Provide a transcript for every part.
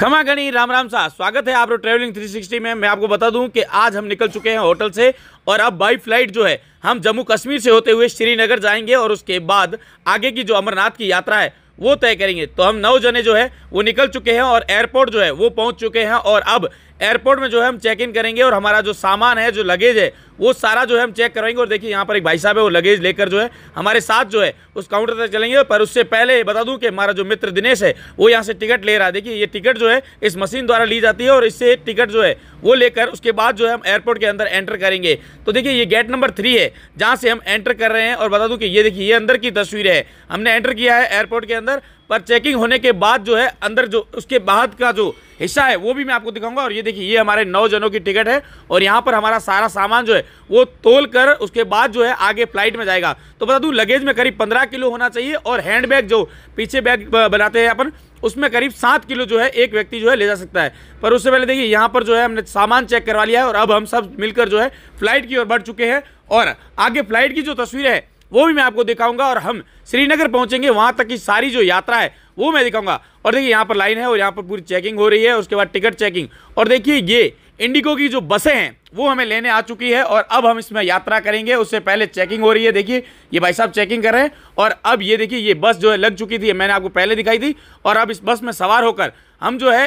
खमा घनी राम राम सा स्वागत है आप लोग ट्रैवलिंग 360 में मैं आपको बता दूं कि आज हम निकल चुके हैं होटल से और अब बाई फ्लाइट जो है हम जम्मू कश्मीर से होते हुए श्रीनगर जाएंगे और उसके बाद आगे की जो अमरनाथ की यात्रा है वो तय करेंगे तो हम नौ जने जो है वो निकल चुके हैं और एयरपोर्ट जो है वो पहुंच चुके हैं और अब एयरपोर्ट में जो है हम चेक इन करेंगे और हमारा जो सामान है जो लगेज है वो सारा जो है हम चेक करेंगे और देखिए यहाँ पर एक भाई साहब है वो लगेज लेकर जो है हमारे साथ जो है उस काउंटर तक चलेंगे पर उससे पहले बता दूँ कि हमारा जो मित्र दिनेश है वो यहाँ से टिकट ले रहा है देखिए ये टिकट जो है इस मशीन द्वारा ली जाती है और इससे टिकट जो है वो लेकर उसके बाद जो है हम एयरपोर्ट के अंदर एंटर करेंगे तो देखिए ये गेट नंबर थ्री है जहाँ से हम एंटर कर रहे हैं और बता दूँ कि ये देखिए ये अंदर की तस्वीर है हमने एंटर किया है एयरपोर्ट के अंदर पर चेकिंग होने के बाद जो है अंदर जो उसके बाद का जो हिस्सा है वो भी मैं आपको दिखाऊंगा और ये देखिए ये हमारे नौ जनों की टिकट है और यहाँ पर हमारा सारा सामान जो है वो तोल कर उसके बाद जो है आगे फ्लाइट में जाएगा तो बता दूँ लगेज में करीब पंद्रह किलो होना चाहिए और हैंड बैग जो पीछे बैग बनाते हैं अपन उसमें करीब सात किलो जो है एक व्यक्ति जो है ले जा सकता है पर उससे पहले देखिए यहाँ पर जो है हमने सामान चेक करवा लिया है और अब हम सब मिलकर जो है फ्लाइट की ओर बढ़ चुके हैं और आगे फ्लाइट की जो तस्वीर है वो भी मैं आपको दिखाऊंगा और हम श्रीनगर पहुंचेंगे वहाँ तक की सारी जो यात्रा है वो मैं दिखाऊंगा और देखिए यहाँ पर लाइन है और यहाँ पर पूरी चेकिंग हो रही है उसके बाद टिकट चेकिंग और देखिए ये इंडिगो की जो बसें हैं वो हमें लेने आ चुकी है और अब हम इसमें यात्रा करेंगे उससे पहले चेकिंग हो रही है देखिए ये भाई साहब चेकिंग कर रहे हैं और अब ये देखिए ये बस जो है लग चुकी थी मैंने आपको पहले दिखाई थी और अब इस बस में सवार होकर हम जो है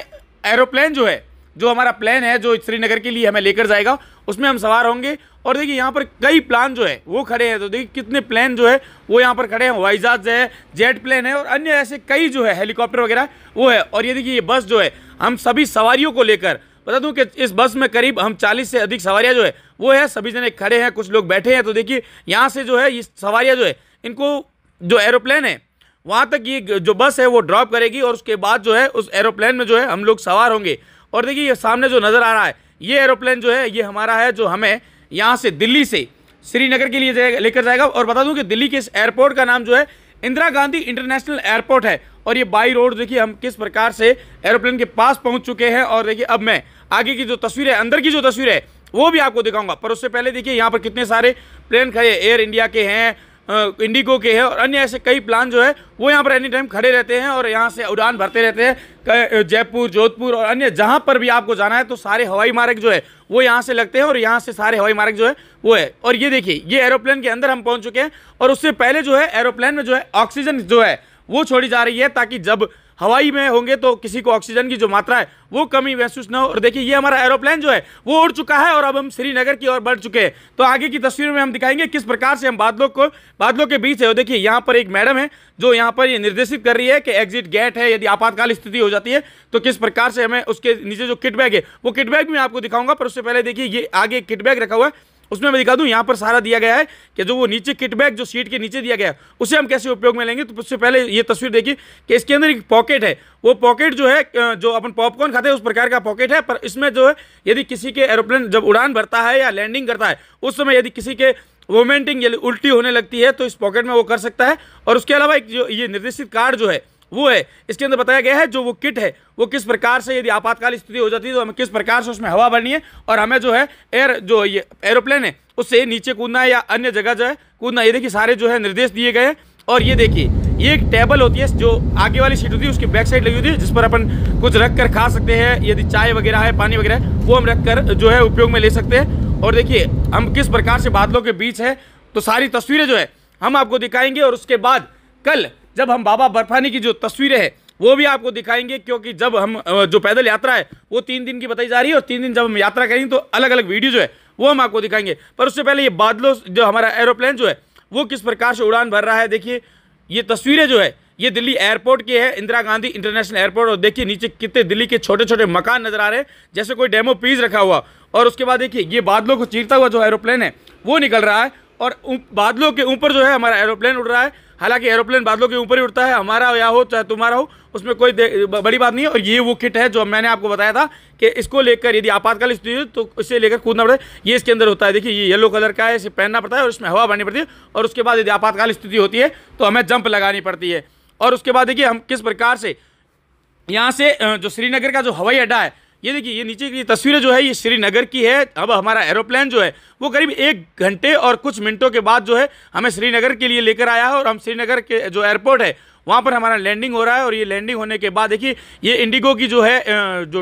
एरोप्लेन जो है जो हमारा प्लान है जो श्रीनगर के लिए हमें लेकर जाएगा उसमें हम सवार होंगे और देखिए यहाँ पर कई प्लान जो है वो खड़े हैं तो देखिए कितने प्लान जो है वो यहाँ पर खड़े हैं हवाई जहाज है जेट प्लेन है और अन्य ऐसे कई जो है हेलीकॉप्टर वगैरह वो है और ये देखिए ये बस जो है हम सभी सवारियों को लेकर बता दूं कि इस बस में करीब हम 40 से अधिक सवारियां जो है वो है सभी जने खड़े हैं कुछ लोग बैठे हैं तो देखिए यहाँ से जो है ये सवारियाँ जो है इनको जो एरोप्लेन है वहाँ तक ये जो बस है वो ड्रॉप करेगी और उसके बाद जो है उस एरोप्लेन में जो है हम लोग सवार होंगे और देखिए ये सामने जो नज़र आ रहा है ये एरोप्लेन जो है ये हमारा है जो हमें यहाँ से दिल्ली से श्रीनगर के लिए जाएगा लेकर जाएगा और बता दूं कि दिल्ली के इस एयरपोर्ट का नाम जो है इंदिरा गांधी इंटरनेशनल एयरपोर्ट है और ये बाई रोड देखिए हम किस प्रकार से एरोप्लेन के पास पहुंच चुके हैं और देखिए अब मैं आगे की जो तस्वीर है अंदर की जो तस्वीर है वो भी आपको दिखाऊंगा पर उससे पहले देखिए यहाँ पर कितने सारे प्लेन खड़े एयर इंडिया के हैं इंडिगो के हैं और अन्य ऐसे कई प्लान जो है वो यहाँ पर एनी टाइम खड़े रहते हैं और यहाँ से उड़ान भरते रहते हैं जयपुर जोधपुर और अन्य जहाँ पर भी आपको जाना है तो सारे हवाई मार्ग जो है वो यहाँ से लगते हैं और यहाँ से सारे हवाई मार्ग जो है वो है और ये देखिए ये एरोप्लेन के अंदर हम पहुँच चुके हैं और उससे पहले जो है एरोप्लेन में जो है ऑक्सीजन जो है वो छोड़ी जा रही है ताकि जब हवाई में होंगे तो किसी को ऑक्सीजन की जो मात्रा है वो कमी महसूस न हो और देखिए ये हमारा एरोप्लेन जो है वो उड़ चुका है और अब हम श्रीनगर की ओर बढ़ चुके हैं तो आगे की तस्वीरों में हम दिखाएंगे किस प्रकार से हम बादलों को बादलों के बीच है और देखिए यहाँ पर एक मैडम है जो यहाँ पर ये निर्देशित कर रही है कि एग्जिट गेट है यदि आपातकाल स्थिति हो जाती है तो किस प्रकार से हमें उसके नीचे जो किट बैग है वो किट बैग में आपको दिखाऊंगा पर उससे पहले देखिए ये आगे किट बैग रखा हुआ है उसमें मैं दिखा दूँ यहाँ पर सारा दिया गया है कि जो वो नीचे किट बैग जो सीट के नीचे दिया गया है उसे हम कैसे उपयोग में लेंगे तो उससे पहले ये तस्वीर देखिए कि इसके अंदर एक पॉकेट है वो पॉकेट जो है जो अपन पॉपकॉर्न खाते हैं उस प्रकार का पॉकेट है पर इसमें जो है यदि किसी के एरोप्लेन जब उड़ान भरता है या लैंडिंग करता है उस समय यदि किसी के वोमेंटिंग उल्टी होने लगती है तो इस पॉकेट में वो कर सकता है और उसके अलावा एक जो ये निर्देशित कार्ड जो है वो है इसके अंदर बताया गया है जो वो किट है वो किस प्रकार से यदि आपातकाल स्थिति हो जाती है तो हमें किस प्रकार से उसमें हवा भरनी है और हमें जो है एयर जो ये एरोप्लेन है उससे नीचे कूदना है या अन्य जगह जो है कूदना ये देखिए सारे जो है निर्देश दिए गए हैं और ये देखिए ये एक टेबल होती है जो आगे वाली सीट होती है उसकी बैक साइड लगी होती है जिस पर अपन कुछ रख कर खा सकते हैं यदि चाय वगैरह है पानी वगैरह वो हम रख कर जो है उपयोग में ले सकते हैं और देखिए हम किस प्रकार से बादलों के बीच है तो सारी तस्वीरें जो है हम आपको दिखाएंगे और उसके बाद कल जब हम बाबा बर्फानी की जो तस्वीरें हैं वो भी आपको दिखाएंगे क्योंकि जब हम जो पैदल यात्रा है वो तीन दिन की बताई जा रही है और तीन दिन जब हम यात्रा करेंगे तो अलग अलग वीडियो जो है वो हम आपको दिखाएंगे पर उससे पहले ये बादलों जो हमारा एरोप्लेन जो है वो किस प्रकार से उड़ान भर रहा है देखिए ये तस्वीरें जो है ये दिल्ली एयरपोर्ट की है इंदिरा गांधी इंटरनेशनल एयरपोर्ट और देखिए नीचे कितने दिल्ली के छोटे छोटे मकान नजर आ रहे हैं जैसे कोई डेमो पीस रखा हुआ और उसके बाद देखिए ये बादलों को चीरता हुआ जो एरोप्लेन है वो निकल रहा है और बादलों के ऊपर जो है हमारा एरोप्लेन उड़ रहा है हालांकि एरोप्लेन बादलों के ऊपर ही उड़ता है हमारा या हो चाहे तुम्हारा हो उसमें कोई बड़ी बात नहीं है और ये वो किट है जो मैंने आपको बताया था कि इसको लेकर यदि आपातकाल स्थिति हो तो इसे लेकर कूदना पड़ता है ये इसके अंदर होता है देखिए ये येलो कलर का है इसे पहनना पड़ता है और इसमें हवा भरनी पड़ती है और उसके बाद यदि आपातकाल स्थिति होती है तो हमें जंप लगानी पड़ती है और उसके बाद देखिए हम किस प्रकार से यहाँ से जो श्रीनगर का जो हवाई अड्डा है ये देखिए ये नीचे की तस्वीरें जो है ये श्रीनगर की है अब हमारा एरोप्लेन जो है वो करीब एक घंटे और कुछ मिनटों के बाद जो है हमें श्रीनगर के लिए लेकर आया है और हम श्रीनगर के जो एयरपोर्ट है वहाँ पर हमारा लैंडिंग हो रहा है और ये लैंडिंग होने के बाद देखिए ये इंडिगो की जो है जो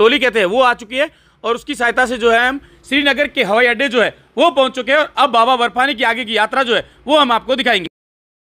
टोली कहते हैं वो आ चुकी है और उसकी सहायता से जो है हम श्रीनगर के हवाई अड्डे जो है वो पहुँच चुके हैं और अब बाबा बर्फानी की आगे की यात्रा जो है वो हम आपको दिखाएंगे